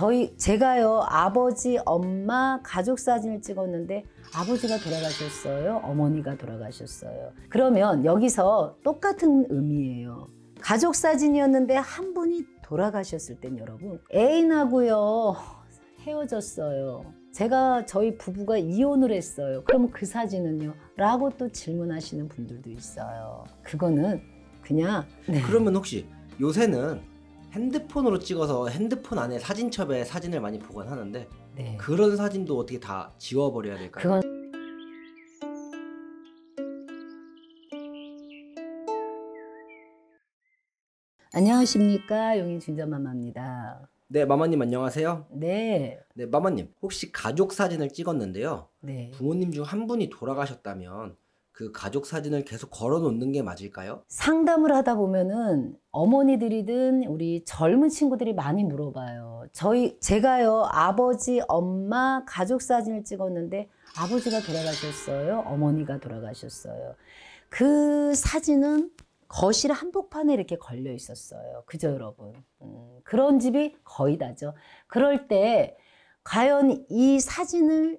저희 제가요 아버지 엄마 가족 사진을 찍었는데 아버지가 돌아가셨어요 어머니가 돌아가셨어요 그러면 여기서 똑같은 의미예요 가족 사진이었는데 한 분이 돌아가셨을 땐 여러분 애인하고요 헤어졌어요 제가 저희 부부가 이혼을 했어요 그럼 그 사진은요 라고 또 질문하시는 분들도 있어요 그거는 그냥 네. 그러면 혹시 요새는 핸드폰으로 찍어서 핸드폰 안에 사진첩에 사진을 많이 보관하는데 네. 그런 사진도 어떻게 다 지워버려야 될까요? 그건 안녕하십니까 용인 진저마마입니다. 네, 마마님 안녕하세요. 네. 네, 마마님 혹시 가족 사진을 찍었는데요. 네. 부모님 중 한 분이 돌아가셨다면 그 가족 사진을 계속 걸어 놓는 게 맞을까요? 상담을 하다 보면은 어머니들이든 우리 젊은 친구들이 많이 물어봐요. 저희 제가요 아버지, 엄마 가족 사진을 찍었는데 아버지가 돌아가셨어요. 어머니가 돌아가셨어요. 그 사진은 거실 한복판에 이렇게 걸려 있었어요. 그죠, 여러분? 음, 그런 집이 거의 다죠. 그럴 때, 과연 이 사진을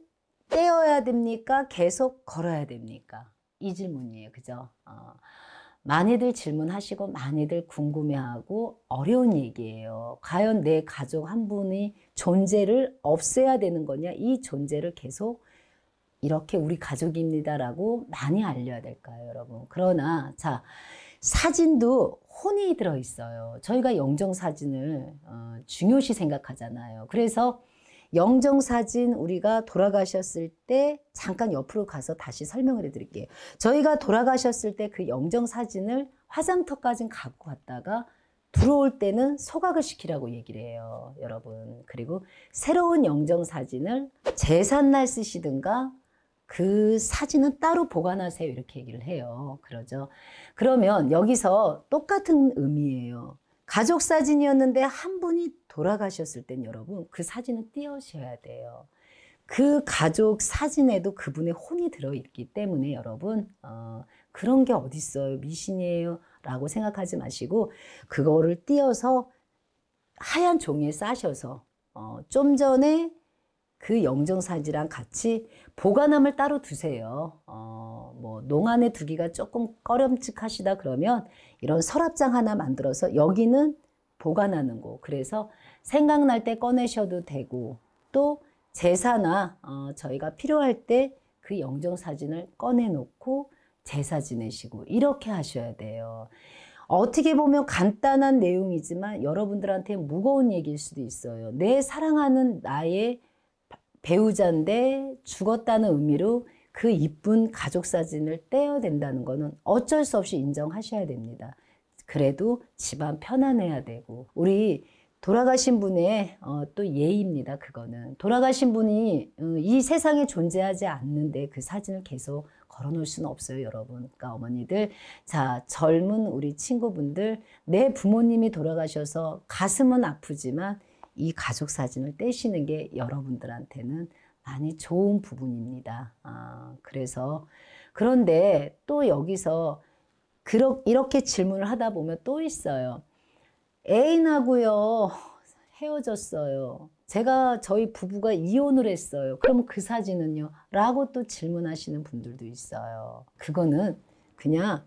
떼어야 됩니까? 계속 걸어야 됩니까? 이 질문이에요. 그죠? 어, 많이들 질문하시고 많이들 궁금해하고 어려운 얘기예요. 과연 내 가족 한 분이 존재를 없애야 되는 거냐? 이 존재를 계속 이렇게 우리 가족입니다라고 많이 알려야 될까요, 여러분? 그러나 자 사진도 혼이 들어 있어요. 저희가 영정 사진을 어, 중요시 생각하잖아요. 그래서 영정사진 우리가 돌아가셨을 때 잠깐 옆으로 가서 다시 설명을 해드릴게요. 저희가 돌아가셨을 때 그 영정사진을 화장터까지 갖고 왔다가 들어올 때는 소각을 시키라고 얘기를 해요. 여러분. 그리고 새로운 영정사진을 재산날 쓰시든가 그 사진은 따로 보관하세요. 이렇게 얘기를 해요. 그러죠. 그러면 여기서 똑같은 의미예요. 가족 사진이었는데 한 분이 돌아가셨을 땐 여러분 그 사진은 띄우셔야 돼요. 그 가족 사진에도 그분의 혼이 들어있기 때문에 여러분 어, 그런 게 어딨어요 미신이에요 라고 생각하지 마시고 그거를 띄어서 하얀 종이에 싸셔서 어, 좀 전에 그 영정사지랑 같이 보관함을 따로 두세요. 어, 뭐 농안에 두기가 조금 꺼렴칙하시다 그러면 이런 서랍장 하나 만들어서 여기는 보관하는 곳. 그래서 생각날 때 꺼내셔도 되고 또 제사나 어, 저희가 필요할 때 그 영정 사진을 꺼내놓고 제사 지내시고 이렇게 하셔야 돼요. 어떻게 보면 간단한 내용이지만 여러분들한테 무거운 얘기일 수도 있어요. 내 사랑하는 나의 배우자인데 죽었다는 의미로 그 이쁜 가족 사진을 떼어댄다는 거는 어쩔 수 없이 인정하셔야 됩니다. 그래도 집안 편안해야 되고 우리 돌아가신 분의 어, 또 예의입니다. 그거는 돌아가신 분이 어, 이 세상에 존재하지 않는데 그 사진을 계속 걸어놓을 수는 없어요, 여러분. 그러니까 어머니들, 자 젊은 우리 친구분들 내 부모님이 돌아가셔서 가슴은 아프지만 이 가족 사진을 떼시는 게 여러분들한테는 많이 좋은 부분입니다. 아, 그래서 그런데 또 여기서 그러, 이렇게 질문을 하다 보면 또 있어요. 애인하고요 헤어졌어요. 제가 저희 부부가 이혼을 했어요. 그럼 그 사진은요? 라고 또 질문하시는 분들도 있어요. 그거는 그냥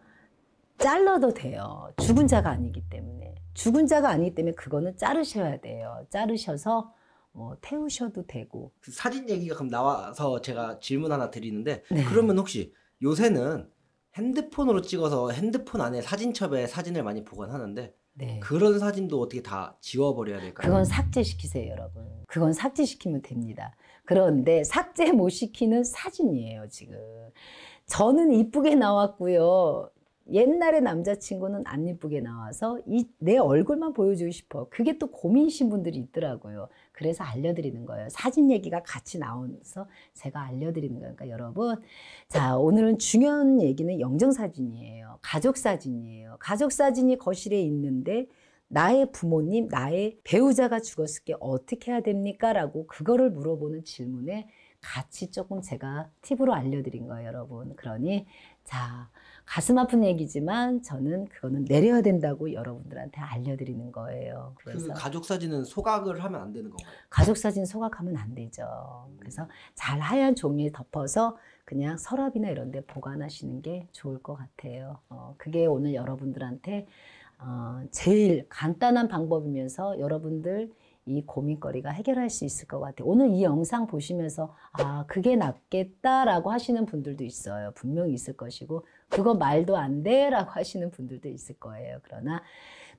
잘라도 돼요. 죽은 자가 아니기 때문에. 죽은 자가 아니기 때문에 그거는 자르셔야 돼요. 자르셔서 뭐 태우셔도 되고. 그 사진 얘기가 그럼 나와서 제가 질문 하나 드리는데 네. 그러면 혹시 요새는 핸드폰으로 찍어서 핸드폰 안에 사진첩에 사진을 많이 보관하는데 네. 그런 사진도 어떻게 다 지워버려야 될까요? 그건 삭제시키세요, 여러분. 그건 삭제시키면 됩니다. 그런데 삭제 못 시키는 사진이에요, 지금. 저는 이쁘게 나왔고요. 옛날에 남자친구는 안 이쁘게 나와서 이, 내 얼굴만 보여주고 싶어. 그게 또 고민이신 분들이 있더라고요. 그래서 알려드리는 거예요. 사진 얘기가 같이 나오면서 제가 알려드리는 거니까 그러니까 여러분. 자, 오늘은 중요한 얘기는 영정사진이에요. 가족사진이에요. 가족사진이 거실에 있는데 나의 부모님, 나의 배우자가 죽었을 때 어떻게 해야 됩니까? 라고 그거를 물어보는 질문에 같이 조금 제가 팁으로 알려드린 거예요, 여러분. 그러니 자, 가슴 아픈 얘기지만 저는 그거는 내려야 된다고 여러분들한테 알려드리는 거예요. 그래서 그 가족 사진은 소각을 하면 안 되는 건가요? 가족 사진 소각하면 안 되죠. 그래서 잘 하얀 종이에 덮어서 그냥 서랍이나 이런 데 보관하시는 게 좋을 것 같아요. 어, 그게 오늘 여러분들한테 어, 제일 간단한 방법이면서 여러분들 이 고민거리가 해결할 수 있을 것 같아요. 오늘 이 영상 보시면서 아 그게 낫겠다라고 하시는 분들도 있어요. 분명히 있을 것이고 그거 말도 안 돼라고 하시는 분들도 있을 거예요. 그러나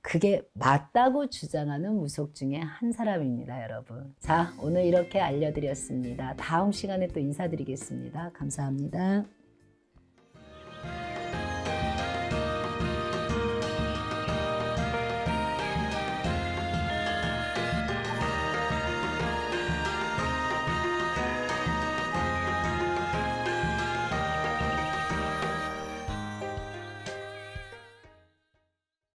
그게 맞다고 주장하는 무속 중에 한 사람입니다. 여러분. 자 오늘 이렇게 알려드렸습니다. 다음 시간에 또 인사드리겠습니다. 감사합니다.